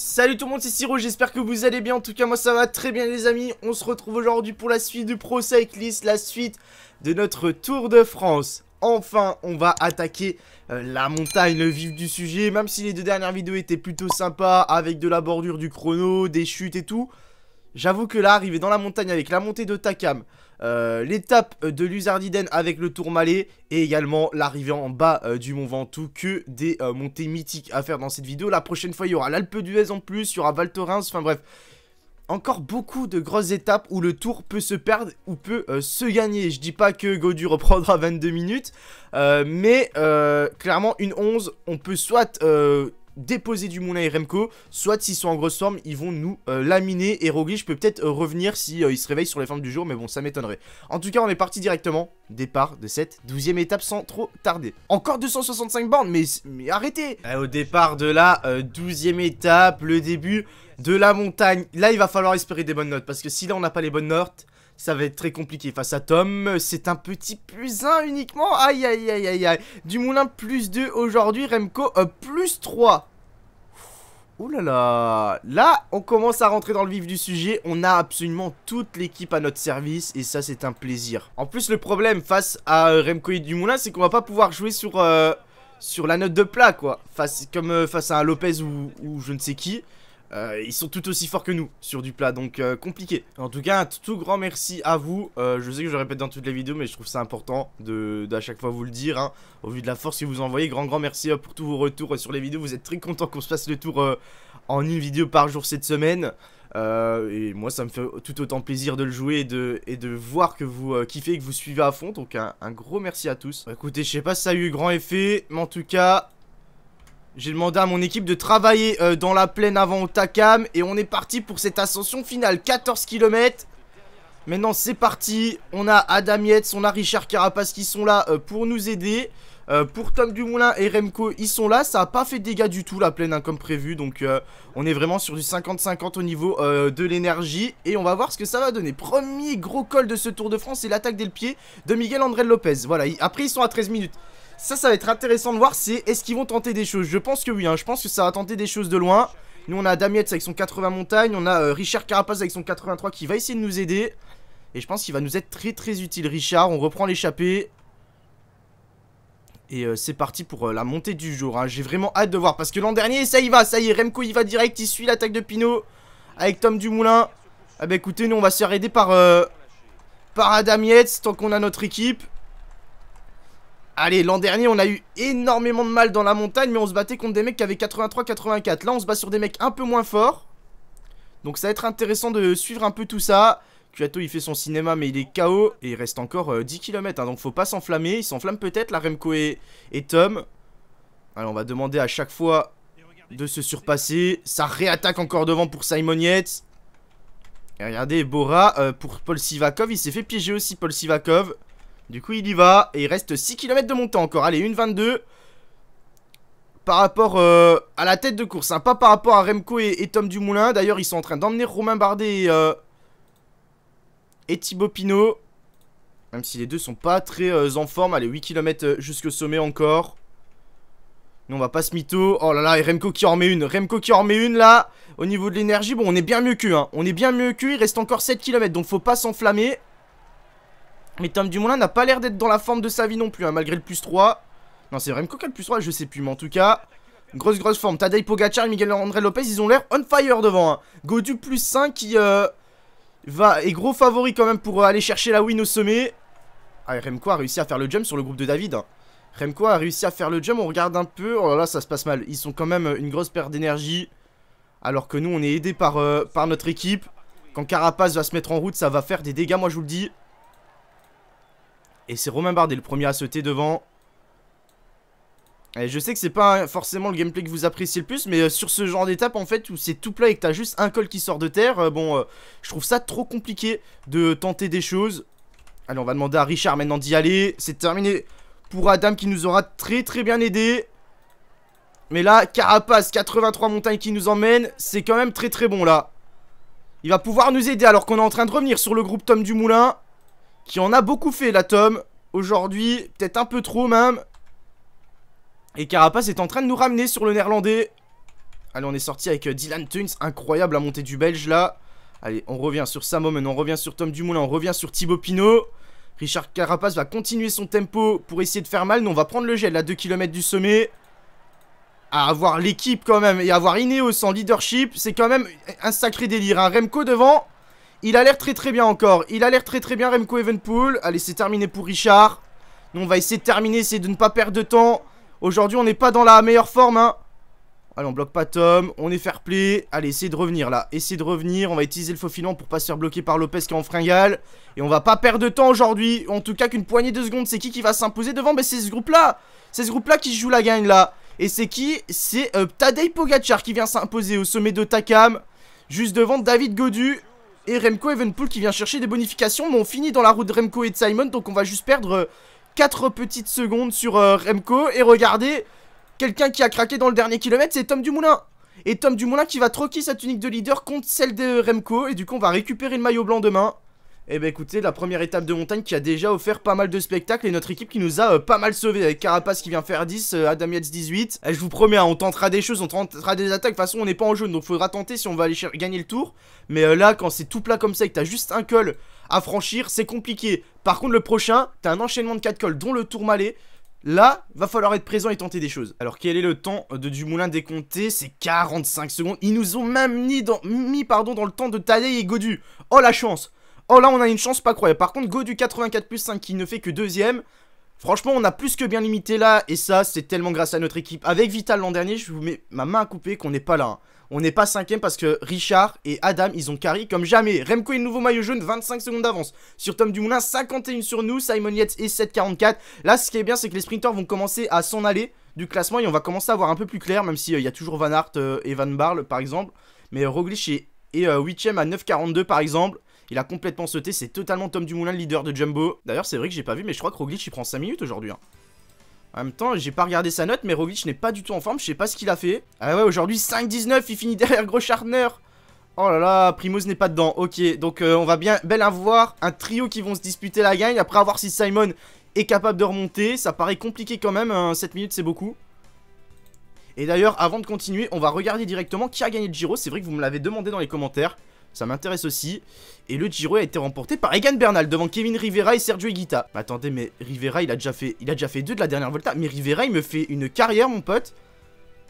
Salut tout le monde, c'est Siro, j'espère que vous allez bien, en tout cas moi ça va très bien les amis, on se retrouve aujourd'hui pour la suite du Pro Cyclist, la suite de notre Tour de France. Enfin, on va attaquer euh, la montagne, le vif du sujet, même si les deux dernières vidéos étaient plutôt sympas, avec de la bordure du chrono, des chutes et tout. J'avoue que là, arriver dans la montagne avec la montée de Takam, euh, l'étape de Luzardiden avec le tour Tourmalet et également l'arrivée en bas euh, du Mont Ventoux. Que des euh, montées mythiques à faire dans cette vidéo. La prochaine fois, il y aura l'Alpe d'Huez en plus, il y aura Val enfin bref. Encore beaucoup de grosses étapes où le tour peut se perdre ou peut se gagner. Je dis pas que Godu reprendra 22 minutes, mais clairement une 11, on peut soit déposer du Moulin et Remco, soit s'ils sont en grosse forme, ils vont nous euh, laminer. Et je peut peut-être euh, revenir si euh, il se réveille sur les formes du jour, mais bon, ça m'étonnerait. En tout cas, on est parti directement, départ de cette douzième étape sans trop tarder. Encore 265 bornes, mais, mais arrêtez eh, Au départ de la douzième étape, le début de la montagne, là il va falloir espérer des bonnes notes, parce que si là on n'a pas les bonnes notes, ça va être très compliqué face à Tom. C'est un petit plus 1 uniquement. Aïe, aïe, aïe, aïe, aïe. Du Moulin, plus 2 aujourd'hui. Remco, euh, plus 3. Oulala, là là Là, on commence à rentrer dans le vif du sujet. On a absolument toute l'équipe à notre service et ça, c'est un plaisir. En plus, le problème face à euh, Remco et Dumoulin, c'est qu'on va pas pouvoir jouer sur, euh, sur la note de plat, quoi. Face, comme face à un Lopez ou, ou je ne sais qui. Euh, ils sont tout aussi forts que nous sur du plat, donc euh, compliqué. En tout cas, un tout grand merci à vous. Euh, je sais que je répète dans toutes les vidéos, mais je trouve ça important de, chaque fois vous le dire. Hein. au vu de la force que vous envoyez, grand grand merci pour tous vos retours sur les vidéos. Vous êtes très content qu'on se fasse le tour en une vidéo par jour cette semaine. et moi, ça me fait tout autant plaisir de le jouer et de, et de voir que vous kiffez et que vous suivez à fond. Donc un, gros merci à tous. écoutez, je sais pas si ça a eu grand effet, mais en tout cas, j'ai demandé à mon équipe de travailler euh, dans la plaine avant Takam et on est parti pour cette ascension finale, 14 km. Maintenant c'est parti, on a Adam Yetz, on a Richard Carapace qui sont là euh, pour nous aider. Euh, pour Tom Dumoulin et Remco, ils sont là, ça n'a pas fait de dégâts du tout la plaine hein, comme prévu. Donc on est vraiment sur du 50-50 au niveau de l'énergie et on va voir ce que ça va donner. Premier gros col de ce Tour de France, c'est l'attaque des pieds de Miguel André Lopez. Voilà, après ils sont à 13 minutes. Ça, ça va être intéressant de voir c'est est-ce qu'ils vont tenter des choses. Je pense que oui, hein. je pense que ça va tenter des choses de loin. Nous, on a Damietz avec son 80 montagne, on a euh, Richard Carapaz avec son 83 qui va essayer de nous aider. Et je pense qu'il va nous être très très utile, Richard. On reprend l'échappée. Et euh, c'est parti pour euh, la montée du jour. Hein. J'ai vraiment hâte de voir. Parce que l'an dernier, ça y va, ça y est. Remco, il va direct. Il suit l'attaque de Pinot. Avec Tom Dumoulin. Ah bah écoutez, nous, on va se faire aider par, par Adam Tant qu'on a notre équipe. Allez, l'an dernier, on a eu énormément de mal dans la montagne, mais on se battait contre des mecs qui avaient 83-84. Là, on se bat sur des mecs un peu moins forts. Donc ça va être intéressant de suivre un peu tout ça. Kuato, il fait son cinéma, mais il est KO. Et il reste encore 10 euh, km, hein. donc faut pas s'enflammer. Il s'enflamme peut-être, la Remco et, et Tom. Allez, on va demander à chaque fois de se surpasser. Ça réattaque encore devant pour Simon Et regardez, Bora, euh, pour Paul Sivakov, il s'est fait piéger aussi, Paul Sivakov. Du coup, il y va. Et il reste 6 km de montée encore. Allez, 1,22. Par rapport euh, à la tête de course. Hein. Pas par rapport à Remco et, Tom Dumoulin. D'ailleurs, ils sont en train d'emmener Romain Bardet et, euh, Thibaut Pinot. Même si les deux sont pas très euh, en forme. Allez, 8 km jusqu'au sommet encore. Non, on va pas se mytho. Oh là là, et Remco qui en met une. Remco qui en met une là. Au niveau de l'énergie, bon, on est bien mieux qu'eux. Hein. On est bien mieux qu'eux. Il reste encore 7 km. Donc, faut pas s'enflammer. Mais Tom Dumoulin n'a pas l'air d'être dans la forme de sa vie non plus, hein, malgré le plus 3. Non, c'est Remco qui a le plus 3, je sais plus, mais en tout cas, grosse grosse forme. Tadej Pogacar et Miguel André Lopez, ils ont l'air on fire devant. Hein. Godu plus 5 qui euh, va, est gros favori quand même pour euh, aller chercher la win au sommet. Ah, Remco a réussi à faire le jump sur le groupe de David. Hein. Remco a réussi à faire le jump, on regarde un peu. Oh là là, ça se passe mal. Ils sont quand même euh, une grosse perte d'énergie. Alors que nous, on est aidé par, par notre équipe. Quand Carapace va se mettre en route, ça va faire des dégâts, moi je vous le dis. Et c'est Romain Bardet le premier à sauter devant. Et je sais que c'est pas forcément le gameplay que vous appréciez le plus, mais euh, sur ce genre d'étape en fait où c'est tout plat et que t'as juste un col qui sort de terre, euh, bon, euh, je trouve ça trop compliqué de tenter des choses. Allez, on va demander à Richard maintenant d'y aller. C'est terminé pour Adam qui nous aura très très bien aidé. Mais là, Carapace, 83 montagnes qui nous emmène, c'est quand même très très bon là. Il va pouvoir nous aider alors qu'on est en train de revenir sur le groupe Tom du Moulin qui en a beaucoup fait la tome aujourd'hui, peut-être un peu trop même. Et Carapace est en train de nous ramener sur le néerlandais. Allez, on est sorti avec euh, Dylan Tunes, incroyable à monter du Belge là. Allez, on revient sur Sam on revient sur Tom Dumoulin, on revient sur Thibaut Pinot. Richard Carapace va continuer son tempo pour essayer de faire mal. Nous, on va prendre le gel à 2 km du sommet. À avoir l'équipe quand même et avoir Ineos en leadership, c'est quand même un sacré délire. Un hein. Remco devant, il a l'air très très bien encore. Il a l'air très très bien Remco Evenpool. Allez, c'est terminé pour Richard. Nous, on va essayer de terminer, c'est de ne pas perdre de temps. Aujourd'hui, on n'est pas dans la meilleure forme. Hein. Allez, on bloque pas Tom. On est fair play. Allez, essayez de revenir là. Essayez de revenir. On va utiliser le faux filant pour pas se faire bloquer par Lopez qui est en fringale. Et on va pas perdre de temps aujourd'hui. En tout cas, qu'une poignée de secondes. C'est qui qui va s'imposer devant bah, C'est ce groupe-là. C'est ce groupe-là qui joue la gagne là. Et c'est qui C'est euh, Tadej qui vient s'imposer au sommet de Takam. Juste devant David Godu et Remco Evenpool qui vient chercher des bonifications. Mais on finit dans la route de Remco et de Simon, donc on va juste perdre 4 euh, petites secondes sur euh, Remco. Et regardez, quelqu'un qui a craqué dans le dernier kilomètre, c'est Tom Dumoulin. Et Tom Dumoulin qui va troquer sa tunique de leader contre celle de Remco. Et du coup, on va récupérer le maillot blanc demain. Eh ben écoutez, la première étape de montagne qui a déjà offert pas mal de spectacles et notre équipe qui nous a euh, pas mal sauvés avec Carapace qui vient faire 10, euh, Adam Yates 18. Eh, je vous promets, hein, on tentera des choses, on tentera des attaques. De toute façon, on n'est pas en jaune, donc faudra tenter si on va aller gagner le tour. Mais euh, là, quand c'est tout plat comme ça et que t'as juste un col à franchir, c'est compliqué. Par contre, le prochain, t'as un enchaînement de 4 cols, dont le tour malais. Là, va falloir être présent et tenter des choses. Alors, quel est le temps de Dumoulin décompté C'est 45 secondes. Ils nous ont même mis, dans, pardon, dans le temps de Tadei et Godu. Oh, la chance Oh là, on a une chance pas croyable. Par contre, Go du 84 plus 5 qui ne fait que deuxième. Franchement, on a plus que bien limité là. Et ça, c'est tellement grâce à notre équipe. Avec Vital l'an dernier, je vous mets ma main à couper qu'on n'est pas là. Hein. On n'est pas cinquième parce que Richard et Adam, ils ont carry comme jamais. Remco est nouveau maillot jaune, 25 secondes d'avance. Sur Tom Dumoulin, 51 sur nous. Simon Yates et 7,44. Là, ce qui est bien, c'est que les sprinters vont commencer à s'en aller du classement et on va commencer à voir un peu plus clair, même s'il euh, il y a toujours Van Hart euh, et Van Barle, par exemple. Mais Roglic est, est 8ème euh, à 9,42, par exemple. Il a complètement sauté, c'est totalement Tom Dumoulin, le leader de Jumbo. D'ailleurs, c'est vrai que j'ai pas vu, mais je crois que Roglic, il prend 5 minutes aujourd'hui. Hein. En même temps, j'ai pas regardé sa note, mais Roglic n'est pas du tout en forme, je sais pas ce qu'il a fait. Ah ouais, aujourd'hui 5-19, il finit derrière Groschartner. Oh là là, Primoz n'est pas dedans. Ok, donc euh, on va bien bel avoir un trio qui vont se disputer la gagne. Après, avoir si Simon est capable de remonter. Ça paraît compliqué quand même, 7 hein, minutes c'est beaucoup. Et d'ailleurs, avant de continuer, on va regarder directement qui a gagné le Giro. C'est vrai que vous me l'avez demandé dans les commentaires ça m'intéresse aussi. Et le Giro a été remporté par Egan Bernal devant Kevin Rivera et Sergio Higuita. Bah, attendez, mais Rivera, il a déjà fait, il a déjà fait deux de la dernière Volta. Mais Rivera, il me fait une carrière, mon pote.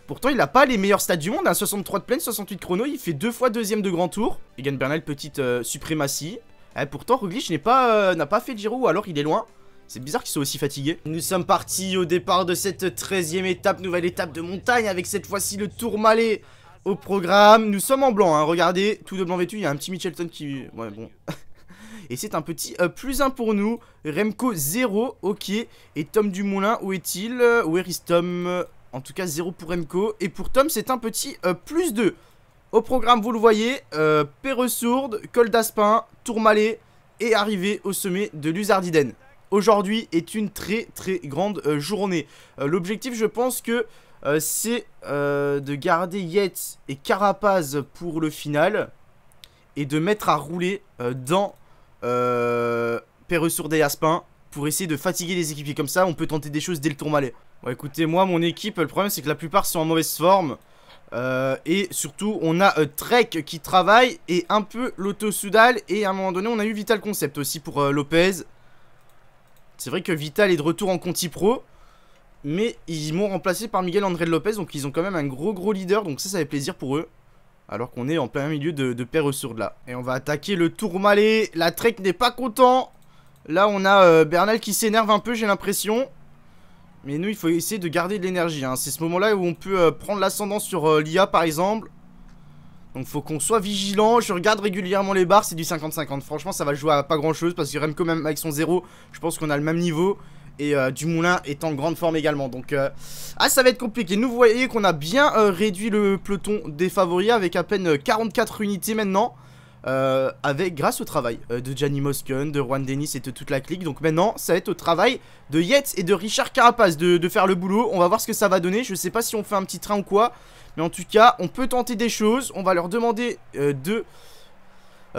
Pourtant, il n'a pas les meilleurs stats du monde. Un hein. 63 de plaine, 68 chrono. Il fait deux fois deuxième de grand tour. Egan Bernal, petite euh, suprématie. Eh, pourtant, Roglic n'a pas, euh, n'a pas fait Giro, alors il est loin. C'est bizarre qu'il soit aussi fatigué. Nous sommes partis au départ de cette 13 étape, nouvelle étape de montagne, avec cette fois-ci le Tourmalet au programme. Nous sommes en blanc, hein. regardez, tout de blanc vêtu. Il y a un petit Michelton qui... Ouais, bon... Et c'est un petit euh, plus 1 pour nous. Remco 0, ok. Et Tom Dumoulin, où est-il Where is Tom En tout cas, 0 pour Remco. Et pour Tom, c'est un petit euh, plus 2. Au programme, vous le voyez, euh, sourde, Col d'Aspin, Tourmalet et arrivé au sommet de Luzardiden. Aujourd'hui est une très très grande euh, journée. L'objectif, je pense que euh, c'est euh, de garder Yet et Carapaz pour le final et de mettre à rouler euh, dans euh, et Aspin pour essayer de fatiguer les équipiers. Comme ça, on peut tenter des choses dès le tour malais. Bon, écoutez, moi, mon équipe, le problème, c'est que la plupart sont en mauvaise forme. et surtout, on a Trek qui travaille et un peu l'auto-soudal. Et à un moment donné, on a eu Vital Concept aussi pour Lopez. C'est vrai que Vital est de retour en Conti Pro. Mais ils m'ont remplacé par Miguel André Lopez, donc ils ont quand même un gros gros leader, donc ça, ça fait plaisir pour eux. Alors qu'on est en plein milieu de, de sur sourde là. Et on va attaquer le Tourmalet, la Trek n'est pas content. Là, on a euh, Bernal qui s'énerve un peu, j'ai l'impression. Mais nous, il faut essayer de garder de l'énergie. Hein. C'est ce moment-là où on peut euh, prendre l'ascendant sur euh, l'IA, par exemple. Donc, faut qu'on soit vigilant. Je regarde régulièrement les barres, c'est du 50-50. Franchement, ça va jouer à pas grand-chose parce que Remco, même avec son 0, je pense qu'on a le même niveau et euh, du moulin est en grande forme également. Donc, euh, ah, ça va être compliqué. Nous voyez qu'on a bien euh, réduit le peloton des favoris avec à peine 44 unités maintenant. avec, grâce au travail de Gianni Moscon, de Juan Denis et de toute la clique. Donc maintenant, ça va être au travail de Yates et de Richard Carapace de, de faire le boulot. On va voir ce que ça va donner. Je sais pas si on fait un petit train ou quoi. Mais en tout cas, on peut tenter des choses. On va leur demander de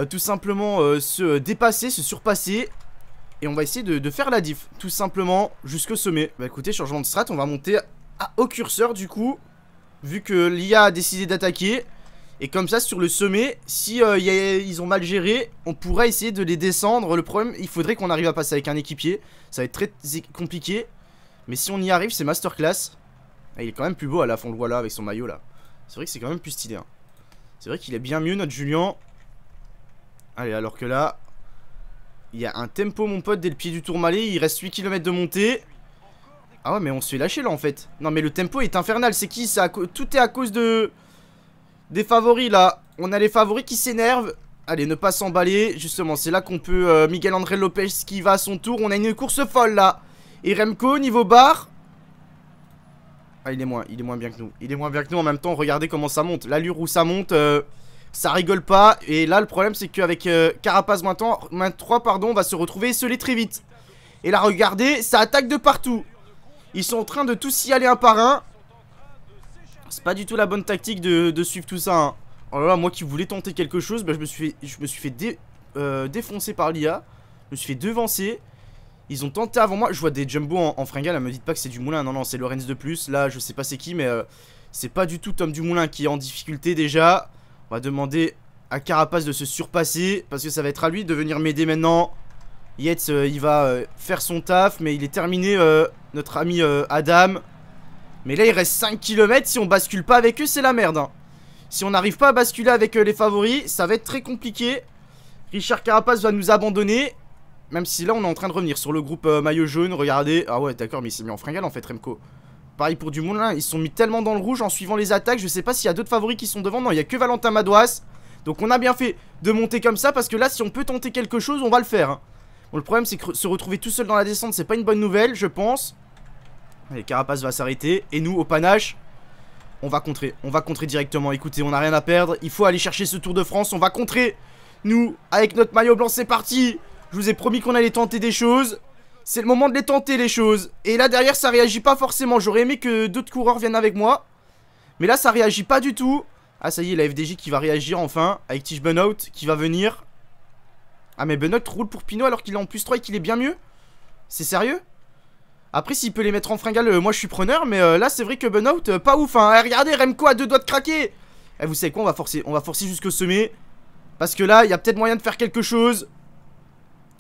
tout simplement se dépasser, se surpasser. Et on va essayer de, faire la diff, tout simplement, jusqu'au sommet. Bah écoutez, changement de strat, on va monter au curseur du coup, vu que l'IA a décidé d'attaquer. Et comme ça, sur le sommet, si euh, ils ont mal géré, on pourrait essayer de les descendre. Le problème, il faudrait qu'on arrive à passer avec un équipier. Ça va être très compliqué. Mais si on y arrive, c'est masterclass. Ah, il est quand même plus beau à la fond, le voit là, avec son maillot là. C'est vrai que c'est quand même plus stylé. Hein. C'est vrai qu'il est bien mieux, notre Julien. Allez, alors que là, il y a un tempo, mon pote, dès le pied du Tourmalet. Il reste 8 km de montée. Ah ouais, mais on se fait lâcher, là, en fait. Non, mais le tempo est infernal. C'est qui ça Tout est à cause de... Des favoris, là. On a les favoris qui s'énervent. Allez, ne pas s'emballer. Justement, c'est là qu'on peut... Euh, Miguel André Lopez qui va à son tour. On a une course folle, là. Et Remco, niveau barre... Ah, il est moins, il est moins bien que nous. Il est moins bien que nous. En même temps, regardez comment ça monte. L'allure où ça monte... Euh, ça rigole pas. Et là, le problème, c'est qu'avec euh, Carapace moins 3, pardon, on va se retrouver isolé très vite. Et là, regardez, ça attaque de partout. Ils sont en train de tous y aller un par un. C'est pas du tout la bonne tactique de, suivre tout ça. alors hein. oh là moi qui voulais tenter quelque chose, bah, je me suis fait, je me suis fait euh, défoncer par l'IA. Je me suis fait devancer. Ils ont tenté avant moi. Je vois des Jumbo en, fringale. Ne hein, me dites pas que c'est du moulin. Non, non, c'est Lorenz de plus. Là, je sais pas c'est qui, mais euh, c'est pas du tout Tom Dumoulin qui est en difficulté déjà. On va demander à Carapace de se surpasser parce que ça va être à lui de venir m'aider maintenant. Yetz euh, il va euh, faire son taf, mais il est terminé, euh, notre ami Adam. Mais là, il reste 5 km. Si on bascule pas avec eux, c'est la merde. Hein. Si on n'arrive pas à basculer avec les favoris, ça va être très compliqué. Richard Carapace va nous abandonner. Même si là, on est en train de revenir sur le groupe maillot jaune. Regardez. Ah ouais, d'accord, mais il s'est mis en fringale en fait, Remco. Pareil pour du là, ils sont mis tellement dans le rouge en suivant les attaques. Je sais pas s'il y a d'autres favoris qui sont devant. Non, il y a que Valentin Madouas. Donc on a bien fait de monter comme ça parce que là, si on peut tenter quelque chose, on va le faire. Hein. Bon, le problème, c'est que se retrouver tout seul dans la descente, c'est pas une bonne nouvelle, je pense. Allez, Carapace va s'arrêter. Et nous, au panache, on va contrer. On va contrer directement. Écoutez, on n'a rien à perdre. Il faut aller chercher ce Tour de France. On va contrer. Nous, avec notre maillot blanc, c'est parti. Je vous ai promis qu'on allait tenter des choses. C'est le moment de les tenter les choses. Et là derrière ça réagit pas forcément. J'aurais aimé que d'autres coureurs viennent avec moi. Mais là ça réagit pas du tout. Ah ça y est la FDJ qui va réagir enfin. Avec Tish Bunout qui va venir. Ah mais Bunout roule pour Pinot alors qu'il est en plus 3 et qu'il est bien mieux. C'est sérieux après, s'il peut les mettre en fringale, euh, moi je suis preneur, mais euh, là c'est vrai que Bunout, euh, pas ouf. Hein. Eh, regardez, Remco a deux doigts de craquer. Eh, vous savez quoi, on va forcer, on va forcer jusqu'au sommet. Parce que là, il y a peut-être moyen de faire quelque chose.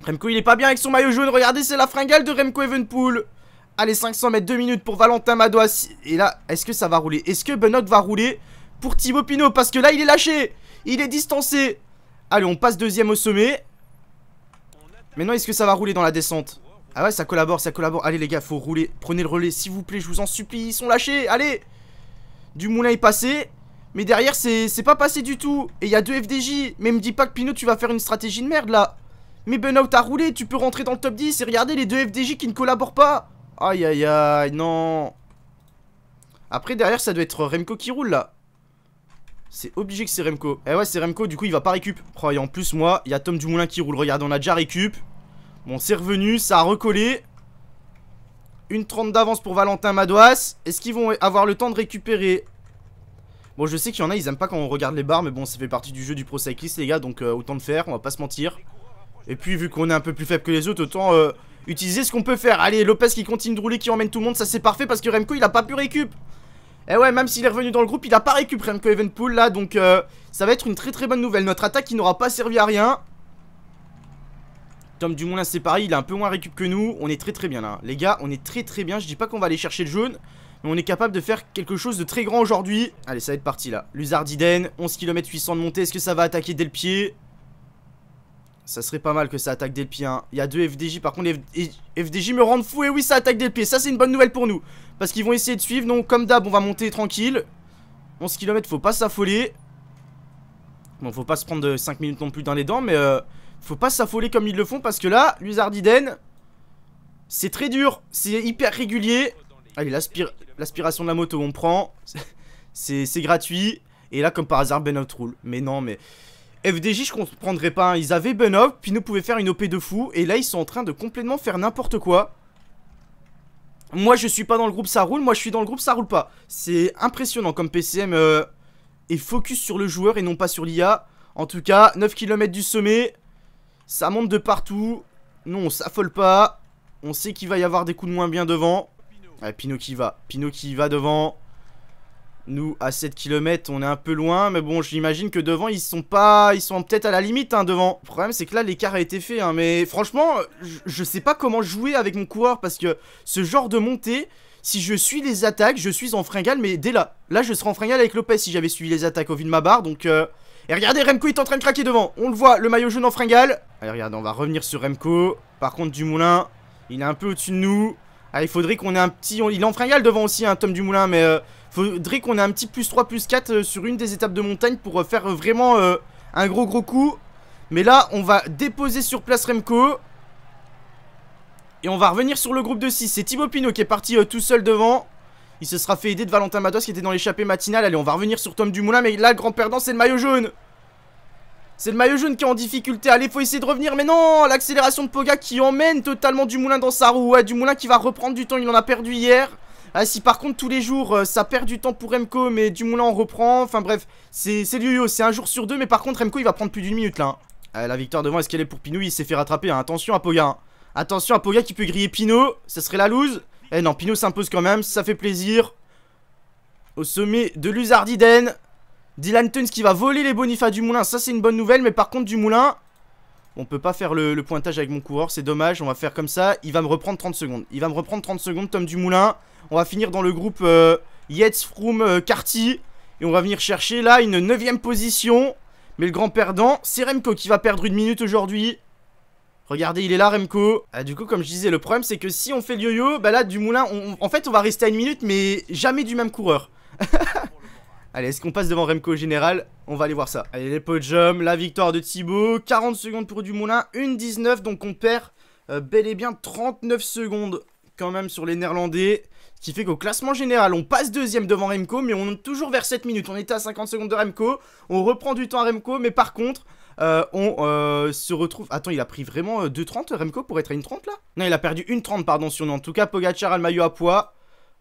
Remco, il est pas bien avec son maillot jaune. Regardez, c'est la fringale de Remco Evenpool. Allez, 500 mètres, 2 minutes pour Valentin Madois. Et là, est-ce que ça va rouler Est-ce que Benoît va rouler pour Thibaut Pinot Parce que là, il est lâché. Il est distancé. Allez, on passe deuxième au sommet. Maintenant, est-ce que ça va rouler dans la descente Ah ouais, ça collabore, ça collabore. Allez, les gars, faut rouler. Prenez le relais, s'il vous plaît, je vous en supplie. Ils sont lâchés, allez Du moulin est passé. Mais derrière, c'est pas passé du tout. Et il y a deux FDJ. Mais me dis pas que Pinot, tu vas faire une stratégie de merde, là. Mais Benoît a roulé, tu peux rentrer dans le top 10 et regarder les deux FDJ qui ne collaborent pas Aïe aïe aïe, non Après derrière ça doit être Remco qui roule là C'est obligé que c'est Remco Eh ouais c'est Remco, du coup il va pas récup oh, et en plus moi, il y a Tom Dumoulin qui roule, regarde on a déjà récup Bon c'est revenu, ça a recollé Une trente d'avance pour Valentin Madouas Est-ce qu'ils vont avoir le temps de récupérer Bon je sais qu'il y en a, ils aiment pas quand on regarde les barres Mais bon ça fait partie du jeu du pro cycliste les gars Donc euh, autant le faire, on va pas se mentir et puis, vu qu'on est un peu plus faible que les autres, autant euh, utiliser ce qu'on peut faire. Allez, Lopez qui continue de rouler, qui emmène tout le monde, ça c'est parfait parce que Remco, il a pas pu récup. Et eh ouais, même s'il est revenu dans le groupe, il a pas récup Remco Evenpool là, donc euh, ça va être une très très bonne nouvelle. Notre attaque qui n'aura pas servi à rien. Tom Dumoulin, c'est pareil, il a un peu moins récup que nous. On est très très bien là. Les gars, on est très très bien. Je dis pas qu'on va aller chercher le jaune. Mais on est capable de faire quelque chose de très grand aujourd'hui. Allez, ça va être parti là. Luzardiden, 11 km 800 de montée. Est-ce que ça va attaquer dès le pied ça serait pas mal que ça attaque dès le hein. Il y a deux FDJ. Par contre, les FDJ me rendent fou. Et oui, ça attaque dès le Ça, c'est une bonne nouvelle pour nous. Parce qu'ils vont essayer de suivre. Donc, comme d'hab, on va monter tranquille. 11 km, faut pas s'affoler. Bon, faut pas se prendre 5 minutes non plus dans les dents. Mais euh, faut pas s'affoler comme ils le font. Parce que là, l'usardiden, c'est très dur. C'est hyper régulier. Allez, l'aspiration de la moto, on prend. c'est gratuit. Et là, comme par hasard, Ben roule. Mais non, mais... FDJ, je comprendrais pas. Hein. Ils avaient Benov, puis nous pouvaient faire une OP de fou. Et là, ils sont en train de complètement faire n'importe quoi. Moi, je suis pas dans le groupe, ça roule. Moi, je suis dans le groupe, ça roule pas. C'est impressionnant comme PCM euh, est focus sur le joueur et non pas sur l'IA. En tout cas, 9 km du sommet. Ça monte de partout. Non, on s'affole pas. On sait qu'il va y avoir des coups de moins bien devant. Ah, Pino qui va. Pino qui va devant. Nous, à 7 km, on est un peu loin, mais bon, j'imagine que devant, ils sont pas... Ils sont peut-être à la limite, hein, devant. Le problème, c'est que là, l'écart a été fait, hein, mais franchement, je sais pas comment jouer avec mon coureur, parce que ce genre de montée, si je suis les attaques, je suis en fringale, mais dès là. Là, je serais en fringale avec Lopez si j'avais suivi les attaques au vu de ma barre, donc... Euh, et regardez, Remco est en train de craquer devant. On le voit, le maillot jaune en fringale. Allez, regarde, on va revenir sur Remco. Par contre, Dumoulin, il est un peu au-dessus de nous. Ah, il faudrait qu'on ait un petit... Il est en fringale devant aussi, un hein, Tom Dumoulin, mais... Euh, Faudrait qu'on ait un petit plus 3, plus 4 euh, sur une des étapes de montagne pour euh, faire euh, vraiment un gros gros coup. Mais là, on va déposer sur place Remco. Et on va revenir sur le groupe de 6. C'est Thibaut Pinot qui est parti tout seul devant. Il se sera fait aider de Valentin Matos qui était dans l'échappée matinale. Allez, on va revenir sur Tom Dumoulin. Mais là, le grand perdant, c'est le maillot jaune. C'est le maillot jaune qui est en difficulté. Allez, faut essayer de revenir. Mais non, l'accélération de Poga qui emmène totalement Dumoulin dans sa roue. Ouais, Dumoulin qui va reprendre du temps. Il en a perdu hier. Ah, si par contre tous les jours, euh, ça perd du temps pour Remco, mais Dumoulin moulin on reprend. Enfin bref, c'est yo-yo, c'est un jour sur deux, mais par contre Remco il va prendre plus d'une minute là. Hein. Ah, la victoire devant, est-ce qu'elle est pour Pinou Il s'est fait rattraper, hein. attention à Poga. Hein. Attention à Poga qui peut griller Pinot, ça serait la loose. Eh non, Pinot s'impose quand même, ça fait plaisir. Au sommet de l'Uzardiden. Dylan Tuns qui va voler les bonifas du moulin, ça c'est une bonne nouvelle, mais par contre du moulin, on peut pas faire le, le, pointage avec mon coureur, c'est dommage, on va faire comme ça. Il va me reprendre 30 secondes. Il va me reprendre 30 secondes, Tom Dumoulin. On va finir dans le groupe euh, Yates, Froome, euh, Carty. Et on va venir chercher là une 9 position. Mais le grand perdant, c'est Remco qui va perdre une minute aujourd'hui. Regardez, il est là Remco. Ah, du coup, comme je disais, le problème c'est que si on fait le yo-yo, bah là, du moulin, en fait, on va rester à une minute, mais jamais du même coureur. Allez, est-ce qu'on passe devant Remco au général On va aller voir ça. Allez, les podiums, la victoire de Thibault. 40 secondes pour Dumoulin, 19. Donc on perd euh, bel et bien 39 secondes quand même sur les Néerlandais. Ce qui fait qu'au classement général, on passe deuxième devant Remco, mais on est toujours vers 7 minutes. On était à 50 secondes de Remco, on reprend du temps à Remco, mais par contre, euh, on euh, se retrouve... Attends, il a pris vraiment 2,30 euh, Remco pour être à 30 là Non, il a perdu 1,30 pardon sur En tout cas, Pogacar a le maillot à poids.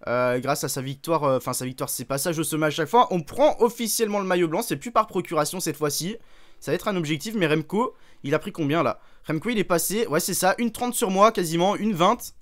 grâce à sa victoire, enfin sa victoire, ses passages au sommet à chaque fois, on prend officiellement le maillot blanc, c'est plus par procuration cette fois-ci. Ça va être un objectif, mais Remco, il a pris combien là Remco, il est passé, ouais c'est ça, une 30 sur moi quasiment, une 20,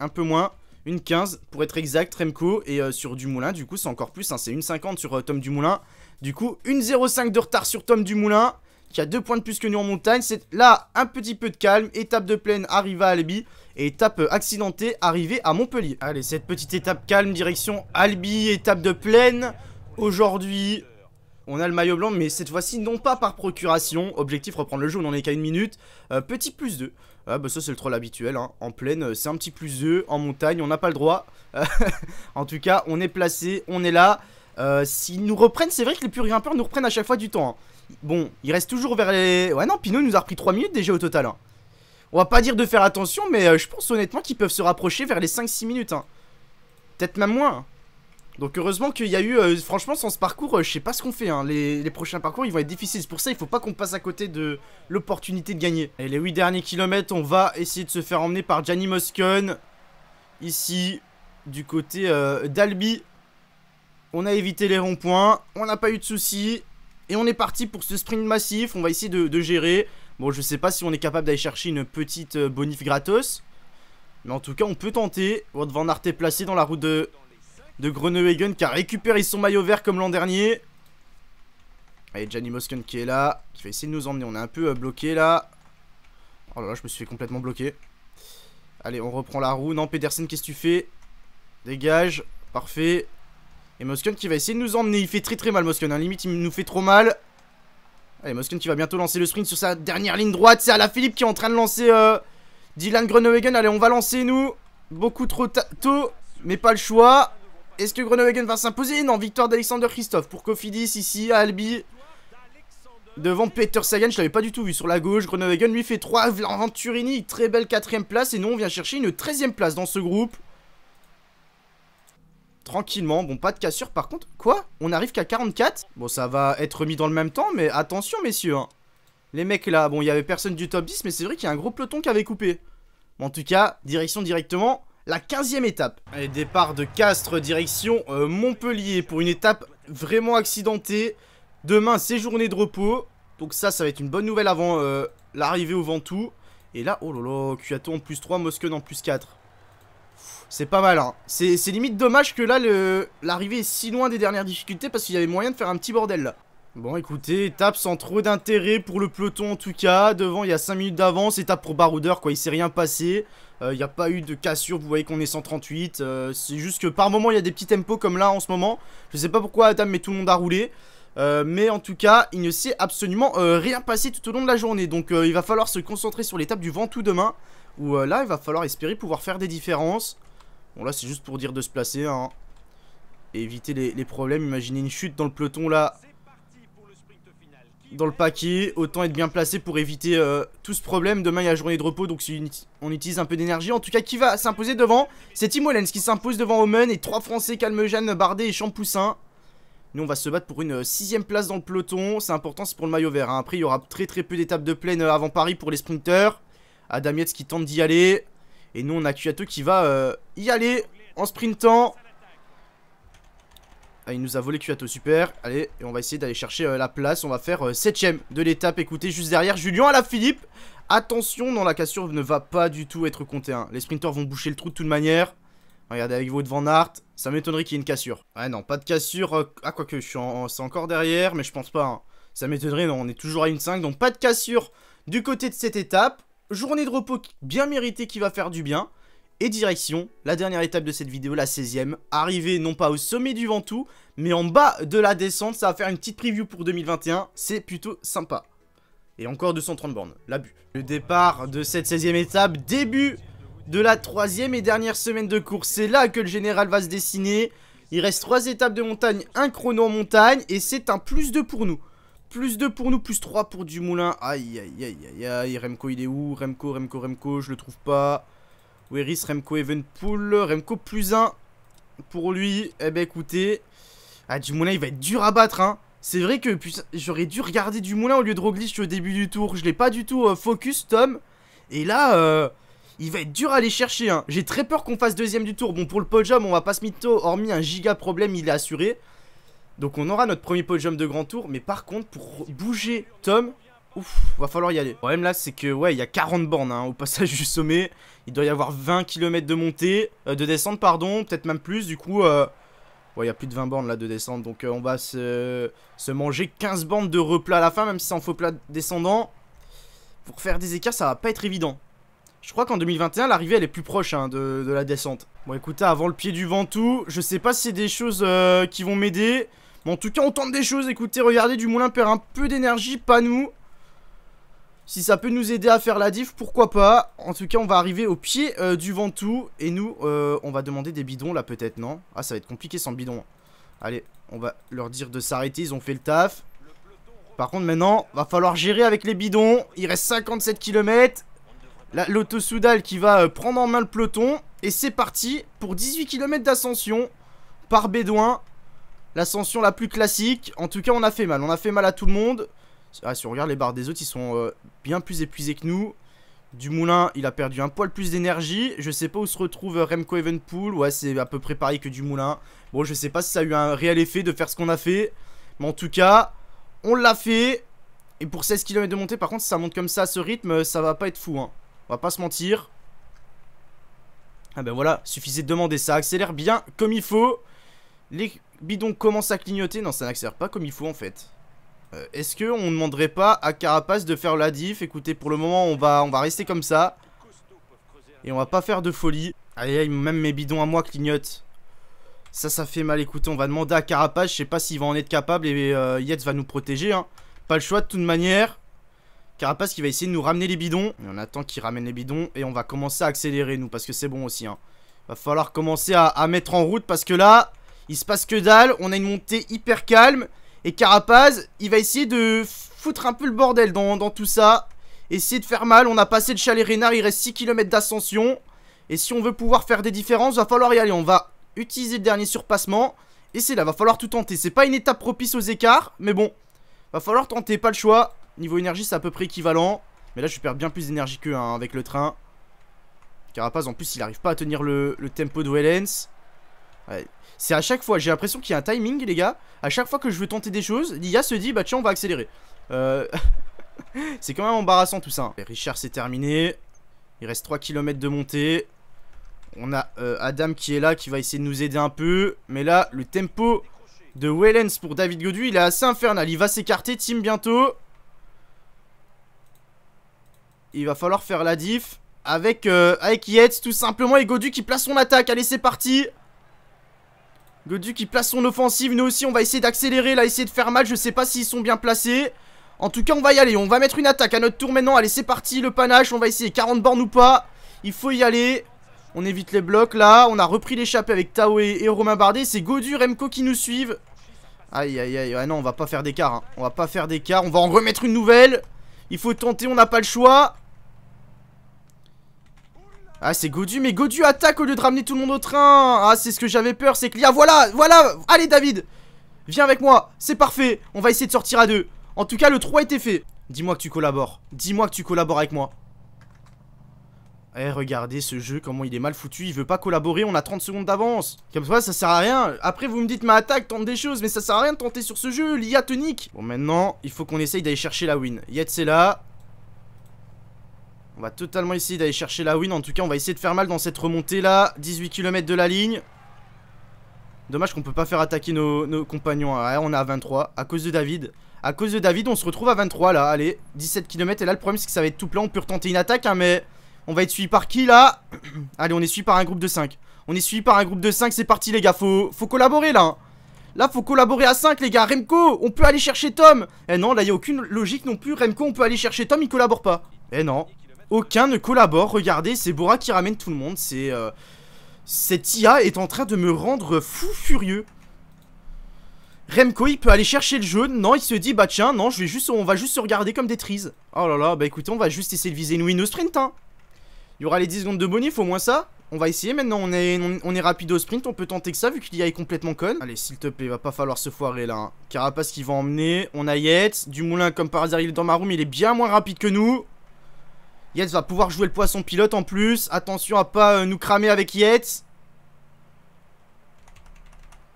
un peu moins une 15 pour être exact, Remco. Et sur euh, sur Dumoulin, du coup, c'est encore plus. Hein. c'est une 50 sur euh, Tom Dumoulin. Du coup, une 0,5 de retard sur Tom Dumoulin, qui a deux points de plus que nous en montagne. C'est là un petit peu de calme. Étape de plaine, arrivée à Albi. étape euh, accidentée, arrivée à Montpellier. Allez, cette petite étape calme, direction Albi, étape de plaine. Aujourd'hui, on a le maillot blanc, mais cette fois-ci non pas par procuration. Objectif reprendre le jeu, on n'en est qu'à une minute. petit plus 2. Ah bah ça c'est le troll habituel, hein. en pleine euh, c'est un petit plus eux, en montagne on n'a pas le droit. en tout cas on est placé, on est là. Euh, s'ils nous reprennent, c'est vrai que les purs grimpeurs nous reprennent à chaque fois du temps. Hein. Bon, il reste toujours vers les... Ouais non, Pinot nous a repris 3 minutes déjà au total. Hein. On va pas dire de faire attention, mais euh, je pense honnêtement qu'ils peuvent se rapprocher vers les 5-6 minutes. Hein. Peut-être même moins. Donc heureusement qu'il y a eu, euh, franchement sans ce parcours, euh, je sais pas ce qu'on fait, hein. les, prochains parcours ils vont être difficiles, C'est pour ça il faut pas qu'on passe à côté de l'opportunité de gagner. Et les 8 derniers kilomètres, on va essayer de se faire emmener par Gianni Moscon. ici, du côté euh, d'Albi. On a évité les ronds-points, on n'a pas eu de soucis, et on est parti pour ce sprint massif, on va essayer de, gérer. Bon je sais pas si on est capable d'aller chercher une petite bonif gratos, mais en tout cas on peut tenter. On devoir en est placé dans la route de de Grenewegen qui a récupéré son maillot vert comme l'an dernier. Allez, Johnny Mosken qui est là, qui va essayer de nous emmener. On est un peu euh, bloqué là. Oh là là, je me suis fait complètement bloqué Allez, on reprend la roue. Non, Pedersen, qu'est-ce que tu fais Dégage. Parfait. Et Mosken qui va essayer de nous emmener. Il fait très très mal, Mosken. Hein. Limite, il nous fait trop mal. Allez, Mosken qui va bientôt lancer le sprint sur sa dernière ligne droite. C'est la Philippe qui est en train de lancer euh, Dylan Grenewegen. Allez, on va lancer, nous. Beaucoup trop tôt, mais pas le choix. Est-ce que Groenewegen va s'imposer Non, victoire d'Alexander Christophe pour Kofidis ici à Albi. Devant Peter Sagan, je l'avais pas du tout vu sur la gauche. Groenewegen lui fait 3. Venturini, très belle quatrième place. Et nous, on vient chercher une 13ème place dans ce groupe. Tranquillement, bon, pas de cassure par contre. Quoi On arrive qu'à 44 Bon, ça va être mis dans le même temps, mais attention, messieurs. Hein. Les mecs là, bon, il y avait personne du top 10, mais c'est vrai qu'il y a un gros peloton qui avait coupé. en tout cas, direction directement la 15e étape. Allez, départ de Castres, direction euh, Montpellier pour une étape vraiment accidentée. Demain, c'est journée de repos. Donc ça, ça va être une bonne nouvelle avant euh, l'arrivée au Ventoux. Et là, oh là là, Cuyato en plus 3, Mosken en plus 4. C'est pas mal, hein. C'est limite dommage que là, l'arrivée est si loin des dernières difficultés parce qu'il y avait moyen de faire un petit bordel là. Bon, écoutez, étape sans trop d'intérêt pour le peloton en tout cas. Devant, il y a 5 minutes d'avance. Étape pour Baroudeur, quoi. Il s'est rien passé. Euh, il n'y a pas eu de cassure. Vous voyez qu'on est 138. Euh, c'est juste que par moment, il y a des petits tempos comme là en ce moment. Je sais pas pourquoi Adam met tout le monde a roulé euh, mais en tout cas, il ne s'est absolument rien passé tout au long de la journée. Donc, il va falloir se concentrer sur l'étape du vent tout demain. Où là, il va falloir espérer pouvoir faire des différences. Bon, là, c'est juste pour dire de se placer. Et hein. éviter les, les problèmes. Imaginez une chute dans le peloton là dans le paquet. Autant être bien placé pour éviter euh, tout ce problème. Demain, il y a journée de repos, donc on utilise un peu d'énergie. En tout cas, qui va s'imposer devant C'est Tim Wellens qui s'impose devant Omen et trois Français, Jeanne, Bardet et Champoussin. Nous, on va se battre pour une euh, sixième place dans le peloton. C'est important, c'est pour le maillot vert. Hein. Après, il y aura très très peu d'étapes de plaine euh, avant Paris pour les sprinteurs. Adam qui tente d'y aller. Et nous, on a Kuyato qui va y aller en sprintant il nous a volé Cuato, super. Allez, et on va essayer d'aller chercher euh, la place. On va faire 7ème euh, de l'étape. Écoutez, juste derrière, Julien à la Philippe. Attention, non, la cassure ne va pas du tout être comptée. Hein. Les sprinters vont boucher le trou de toute manière. Regardez avec vous devant Nart ça m'étonnerait qu'il y ait une cassure. Ouais, non, pas de cassure. À euh, ah, quoique, je c'est encore derrière, mais je pense pas. Hein. Ça m'étonnerait, non, on est toujours à une 5, donc pas de cassure du côté de cette étape. Journée de repos bien méritée qui va faire du bien. Et direction, la dernière étape de cette vidéo, la 16ème, arrivée non pas au sommet du Ventoux, mais en bas de la descente, ça va faire une petite preview pour 2021, c'est plutôt sympa. Et encore 230 bornes, l'abus. Le départ de cette 16ème étape, début de la troisième et dernière semaine de course, c'est là que le général va se dessiner. Il reste 3 étapes de montagne, un chrono en montagne, et c'est un plus 2 pour nous. Plus 2 pour nous, plus 3 pour Dumoulin. Aïe, aïe, aïe, aïe, aïe, Remco il est où Remco, Remco, Remco, je le trouve pas. Weris, Remco Evenpool. Remco plus 1 pour lui. Eh ben écoutez, ah, Moulin il va être dur à battre. Hein. C'est vrai que j'aurais dû regarder du moulin au lieu de Roglic au début du tour. Je l'ai pas du tout euh, focus, Tom. Et là, euh, il va être dur à aller chercher. Hein. J'ai très peur qu'on fasse deuxième du tour. Bon, pour le podium, on va pas se mytho. Hormis un giga problème, il est assuré. Donc on aura notre premier podium de grand tour. Mais par contre, pour bouger Tom, Ouf, va falloir y aller. Le problème là, c'est que, ouais, il y a 40 bornes hein, au passage du sommet. Il doit y avoir 20 km de montée, euh, de descente, pardon, peut-être même plus. Du coup, euh, ouais, il y a plus de 20 bornes là de descente. Donc euh, on va se... manger 15 bornes de replat à la fin, même si c'est en faux plat descendant. Pour faire des écarts, ça va pas être évident. Je crois qu'en 2021, l'arrivée, elle est plus proche hein, de, la descente. Bon, écoutez, avant le pied du vent tout je sais pas si c'est des choses qui vont m'aider. Mais en tout cas, on tente des choses. Écoutez, regardez, du moulin perd un peu d'énergie, pas nous. Si ça peut nous aider à faire la diff, pourquoi pas En tout cas, on va arriver au pied euh, du Ventoux. Et nous, euh, on va demander des bidons, là, peut-être, non Ah, ça va être compliqué sans bidons. bidon. Allez, on va leur dire de s'arrêter. Ils ont fait le taf. Par contre, maintenant, va falloir gérer avec les bidons. Il reste 57 km. L'autosoudal qui va euh, prendre en main le peloton. Et c'est parti pour 18 km d'ascension par Bédouin. L'ascension la plus classique. En tout cas, on a fait mal. On a fait mal à tout le monde. Ah, si on regarde les barres des autres, ils sont bien plus épuisé que nous. Du moulin il a perdu un poil plus d'énergie. Je sais pas où se retrouve Remco Evenpool. Ouais, c'est à peu près pareil que du moulin Bon, je sais pas si ça a eu un réel effet de faire ce qu'on a fait. Mais en tout cas, on l'a fait. Et pour 16 km de montée, par contre, si ça monte comme ça à ce rythme, ça va pas être fou. Hein. On va pas se mentir. Ah ben voilà, suffisait de demander. Ça accélère bien comme il faut. Les bidons commencent à clignoter. Non, ça n'accélère pas comme il faut en fait. Euh, est-ce qu'on ne demanderait pas à Carapace de faire la diff Écoutez, pour le moment, on va, on va rester comme ça. Et on va pas faire de folie. aïe même mes bidons à moi clignotent. Ça, ça fait mal. Écoutez, on va demander à Carapace. Je sais pas s'il va en être capable. Et euh, yet va nous protéger. Hein. Pas le choix de toute manière. Carapace qui va essayer de nous ramener les bidons. Et on attend qu'il ramène les bidons. Et on va commencer à accélérer, nous. Parce que c'est bon aussi. Hein. Va falloir commencer à, à mettre en route. Parce que là, il se passe que dalle. On a une montée hyper calme. Et Carapaz, il va essayer de foutre un peu le bordel dans, tout ça. Essayer de faire mal. On a passé le chalet Rénard, il reste 6 km d'ascension. Et si on veut pouvoir faire des différences, va falloir y aller. On va utiliser le dernier surpassement. Et c'est là, va falloir tout tenter. C'est pas une étape propice aux écarts, mais bon. Va falloir tenter, pas le choix. Niveau énergie, c'est à peu près équivalent. Mais là, je perds bien plus d'énergie qu'eux hein, avec le train. Carapaz, en plus, il n'arrive pas à tenir le, le tempo de Wellens. Ouais, c'est à chaque fois, j'ai l'impression qu'il y a un timing, les gars. À chaque fois que je veux tenter des choses, l'IA se dit, bah tiens, on va accélérer. Euh, c'est quand même embarrassant tout ça. Et Richard, c'est terminé. Il reste 3 km de montée. On a euh, Adam qui est là, qui va essayer de nous aider un peu. Mais là, le tempo de Wellens pour David Godu, il est assez infernal. Il va s'écarter, Team bientôt. Il va falloir faire la diff avec, euh, avec Yates, tout simplement. Et Godu qui place son attaque. Allez, c'est parti Godu qui place son offensive, nous aussi on va essayer d'accélérer là, essayer de faire mal, je sais pas s'ils sont bien placés. En tout cas on va y aller, on va mettre une attaque à notre tour maintenant, allez c'est parti le panache, on va essayer 40 bornes ou pas. Il faut y aller, on évite les blocs là, on a repris l'échappée avec Tao et, Romain Bardet, c'est Godu, Remco qui nous suivent. Aïe aïe aïe, ah non on va pas faire d'écart, hein. on va pas faire d'écart, on va en remettre une nouvelle. Il faut tenter, on n'a pas le choix. Ah, c'est Godu, mais Godu attaque au lieu de ramener tout le monde au train Ah, c'est ce que j'avais peur, c'est que l'IA, voilà, voilà Allez, David Viens avec moi, c'est parfait On va essayer de sortir à deux En tout cas, le 3 était fait Dis-moi que tu collabores Dis-moi que tu collabores avec moi eh, regardez ce jeu, comment il est mal foutu, il veut pas collaborer, on a 30 secondes d'avance. Comme ça, ça sert à rien. Après, vous me dites, ma attaque tente des choses, mais ça sert à rien de tenter sur ce jeu, l'IA te nique. Bon, maintenant, il faut qu'on essaye d'aller chercher la win. Yet, c'est là, on va totalement essayer d'aller chercher la win. En tout cas, on va essayer de faire mal dans cette remontée là. 18 km de la ligne. Dommage qu'on peut pas faire attaquer nos, compagnons. on est à 23 à cause de David. À cause de David, on se retrouve à 23 là. Allez, 17 km. Et là, le problème, c'est que ça va être tout plein On peut retenter une attaque, hein, mais on va être suivi par qui là Allez, on est suivi par un groupe de 5. On est suivi par un groupe de 5. C'est parti, les gars. Faut, collaborer là. Hein. Là, faut collaborer à 5, les gars. Remco, on peut aller chercher Tom. Eh non, là, il a aucune logique non plus. Remco, on peut aller chercher Tom. Il collabore pas. Eh non. Aucun ne collabore, regardez, c'est Bora qui ramène tout le monde, c'est... Euh, cette IA est en train de me rendre fou furieux. Remco, il peut aller chercher le jeu... non, il se dit, bah tiens, non, je vais juste, on va juste se regarder comme des trises. Oh là là, bah écoutez, on va juste essayer de viser une win au sprint, hein. Il y aura les 10 secondes de faut au moins ça. On va essayer maintenant, on est, on, est rapide au sprint, on peut tenter que ça vu qu'il y est complètement con. Allez, s'il te plaît, va pas falloir se foirer là. Hein. Carapace qui va emmener, on a Yet, du moulin comme par hasard il est dans ma room, il est bien moins rapide que nous. Yates va pouvoir jouer le poisson pilote en plus. Attention à pas euh, nous cramer avec Yates.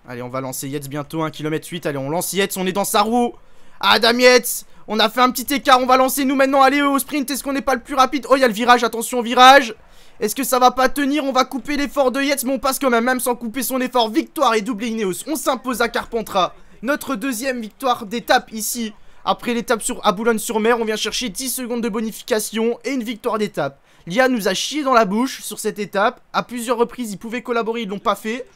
Allez, on va lancer Yates bientôt, 1 km 8. Allez, on lance Yates, on est dans sa roue. Adam Yates, on a fait un petit écart, on va lancer nous maintenant. Allez, au sprint, est-ce qu'on n'est pas le plus rapide Oh, il y a le virage, attention virage. Est-ce que ça va pas tenir On va couper l'effort de Yates, mais on passe quand même, même sans couper son effort. Victoire et doublé Ineos. On s'impose à Carpentras. Notre deuxième victoire d'étape ici. Après l'étape sur à Boulogne-sur-Mer, on vient chercher 10 secondes de bonification et une victoire d'étape. L'IA nous a chié dans la bouche sur cette étape. À plusieurs reprises, ils pouvaient collaborer, ils l'ont pas fait.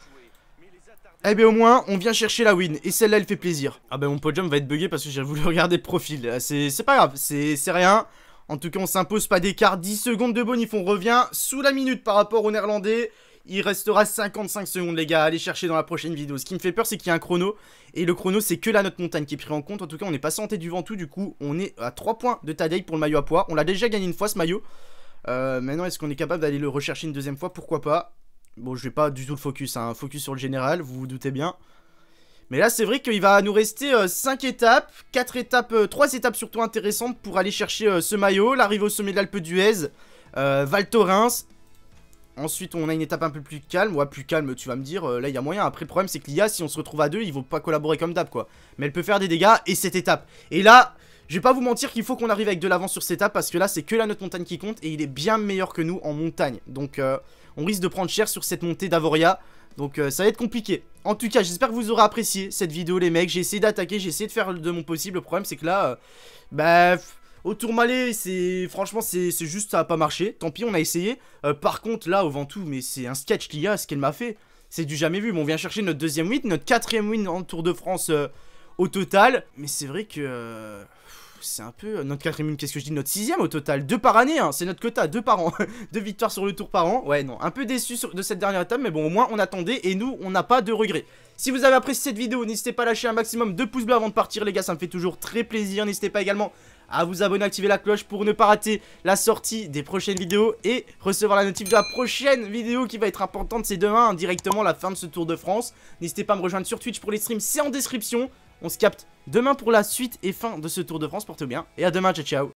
Eh bien au moins, on vient chercher la win, et celle-là elle fait plaisir. Ah ben mon podium va être bugué parce que j'ai voulu regarder le profil, euh, c'est pas grave, c'est rien. En tout cas on s'impose pas d'écart, 10 secondes de bonif, on revient sous la minute par rapport aux néerlandais. Il restera 55 secondes, les gars, aller chercher dans la prochaine vidéo. Ce qui me fait peur, c'est qu'il y a un chrono. Et le chrono, c'est que la note montagne qui est pris en compte. En tout cas, on n'est pas santé du vent tout Du coup, on est à 3 points de Tadei pour le maillot à poids. On l'a déjà gagné une fois, ce maillot. Euh, maintenant, est-ce qu'on est capable d'aller le rechercher une deuxième fois Pourquoi pas Bon, je vais pas du tout le focus. un hein. Focus sur le général, vous vous doutez bien. Mais là, c'est vrai qu'il va nous rester 5 euh, étapes, 4 étapes, 3 euh, étapes surtout intéressantes pour aller chercher ce maillot. L'arrivée au sommet de l'Alpe d'Huez, Val Thorens Ensuite, on a une étape un peu plus calme. Ouais, plus calme, tu vas me dire. Euh, là, il y a moyen. Après, le problème, c'est que l'IA, si on se retrouve à deux, ils vont pas collaborer comme d'hab, quoi. Mais elle peut faire des dégâts et cette étape. Et là, je vais pas vous mentir qu'il faut qu'on arrive avec de l'avance sur cette étape parce que là, c'est que la note montagne qui compte et il est bien meilleur que nous en montagne. Donc, euh, on risque de prendre cher sur cette montée d'Avoria. Donc euh, ça va être compliqué En tout cas j'espère que vous aurez apprécié cette vidéo les mecs J'ai essayé d'attaquer, j'ai essayé de faire de mon possible Le problème c'est que là Bah au Tourmalet, c'est franchement, c'est juste, ça a pas marché. Tant pis, on a essayé. Euh, par contre, là, au Ventoux, mais c'est un sketch qu'il y a, ce qu'elle m'a fait. C'est du jamais vu. on vient chercher notre deuxième win, notre quatrième win en Tour de France euh, au total. Mais c'est vrai que euh, c'est un peu notre quatrième, win, qu'est-ce que je dis, notre sixième au total, deux par année, hein. c'est notre quota, deux par an, deux victoires sur le tour par an. Ouais, non, un peu déçu de cette dernière étape, mais bon, au moins on attendait et nous, on n'a pas de regrets. Si vous avez apprécié cette vidéo, n'hésitez pas à lâcher un maximum de pouces bleus avant de partir, les gars, ça me fait toujours très plaisir. N'hésitez pas également à vous abonner, activer la cloche pour ne pas rater la sortie des prochaines vidéos et recevoir la notif de la prochaine vidéo qui va être importante, c'est demain, hein, directement la fin de ce Tour de France. N'hésitez pas à me rejoindre sur Twitch pour les streams, c'est en description. On se capte demain pour la suite et fin de ce Tour de France, Portez-vous bien et à demain, ciao ciao